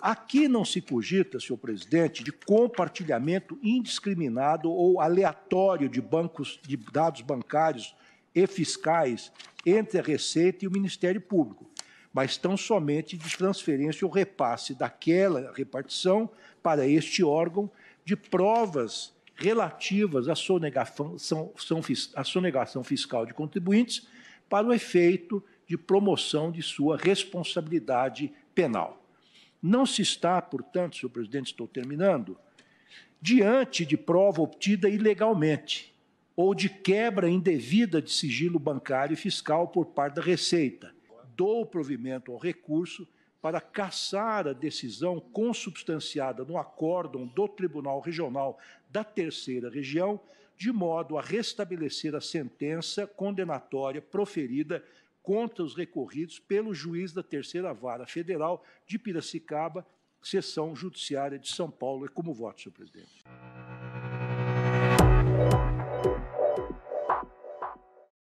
Aqui não se cogita, senhor presidente, de compartilhamento indiscriminado ou aleatório de bancos de dados bancários e fiscais entre a Receita e o Ministério Público, mas tão somente de transferência ou repasse daquela repartição para este órgão de provas relativas à sonegação, são, são, à sonegação fiscal de contribuintes para o efeito de promoção de sua responsabilidade penal. Não se está, portanto, senhor presidente, estou terminando, diante de prova obtida ilegalmente ou de quebra indevida de sigilo bancário e fiscal por parte da Receita. Dou provimento ao recurso para cassar a decisão consubstanciada no acórdão do Tribunal Regional da Terceira Região, de modo a restabelecer a sentença condenatória proferida contra os recorridos pelo juiz da Terceira Vara Federal de Piracicaba, Seção Judiciária de São Paulo. É como voto, senhor presidente.